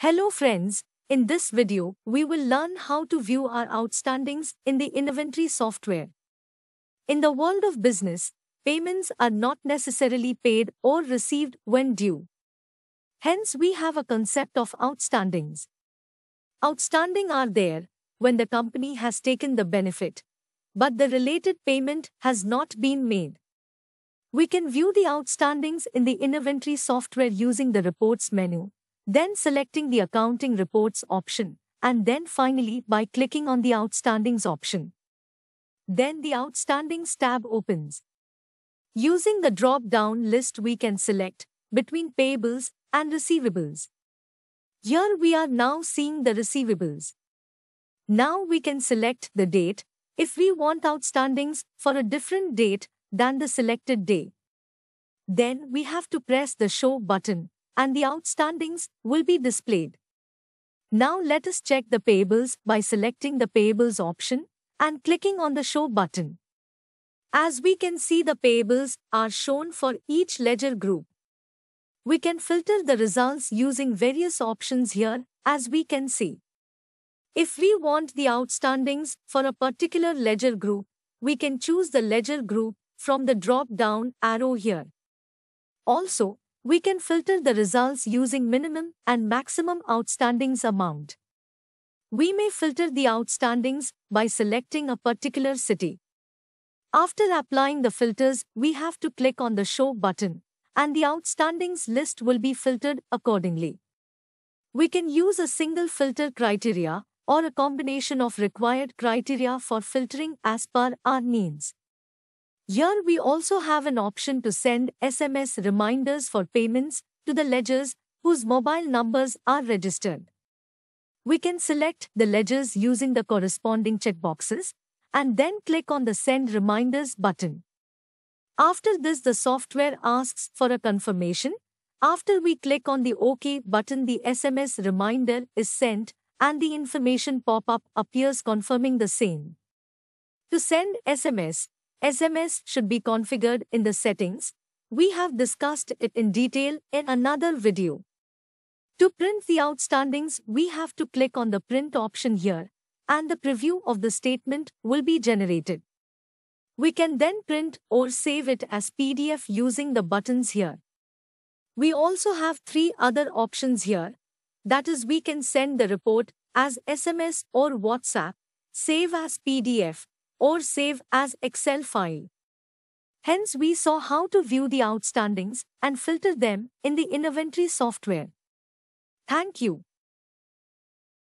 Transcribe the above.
Hello friends, in this video, we will learn how to view our outstandings in the Inventory software. In the world of business, payments are not necessarily paid or received when due. Hence we have a concept of outstandings. Outstanding are there when the company has taken the benefit, but the related payment has not been made. We can view the outstandings in the Inventory software using the reports menu then selecting the Accounting Reports option, and then finally by clicking on the Outstandings option. Then the Outstandings tab opens. Using the drop-down list we can select between payables and receivables. Here we are now seeing the receivables. Now we can select the date if we want outstandings for a different date than the selected day. Then we have to press the show button and the outstandings will be displayed. Now let us check the payables by selecting the payables option and clicking on the show button. As we can see the payables are shown for each ledger group. We can filter the results using various options here as we can see. If we want the outstandings for a particular ledger group, we can choose the ledger group from the drop-down arrow here. Also, we can filter the results using minimum and maximum outstandings amount. We may filter the outstandings by selecting a particular city. After applying the filters, we have to click on the Show button, and the outstandings list will be filtered accordingly. We can use a single filter criteria or a combination of required criteria for filtering as per our needs. Here we also have an option to send SMS reminders for payments to the ledgers whose mobile numbers are registered. We can select the ledgers using the corresponding checkboxes and then click on the Send Reminders button. After this, the software asks for a confirmation. After we click on the OK button, the SMS reminder is sent and the information pop-up appears confirming the same. To send SMS, SMS should be configured in the settings. We have discussed it in detail in another video. To print the outstandings, we have to click on the print option here and the preview of the statement will be generated. We can then print or save it as PDF using the buttons here. We also have three other options here. That is, we can send the report as SMS or WhatsApp, save as PDF, or save as Excel file. Hence we saw how to view the outstandings and filter them in the Inventory software. Thank you.